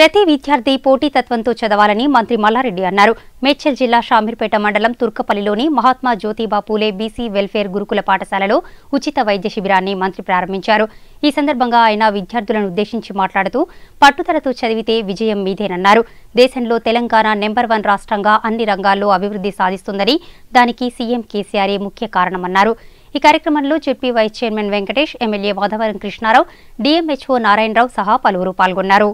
ప్రతి విద్యార్థి పోటీతత్వంతో చదవాలని మంత్రి మల్లారెడ్డి అన్నారు మేడ్చల్ జిల్లా షామీర్పేట మండలం తుర్కపల్లిలోని మహాత్మా జ్యోతిబా పూలే బీసీ వెల్ఫేర్ గురుకుల పాఠశాలలో ఉచిత వైద్య శిబిరాన్ని మంత్రి ప్రారంభించారు ఈ సందర్భంగా ఆయన విద్యార్థులను ఉద్దేశించి మాట్లాడుతూ పట్టుదలతో చదివితే విజయం మీదేనన్నారు దేశంలో తెలంగాణ నెంబర్ వన్ రాష్ట్రంగా అన్ని రంగాల్లో అభివృద్ధి సాధిస్తుందని దానికి సీఎం కేసీఆర్ ముఖ్య కారణమన్నారు ఈ కార్యక్రమంలో ZP vice chairman Venkatesh MLA Madhavaram Krishna Rao DMHO Narayana Rao సహా పలువురు పాల్గొన్నారు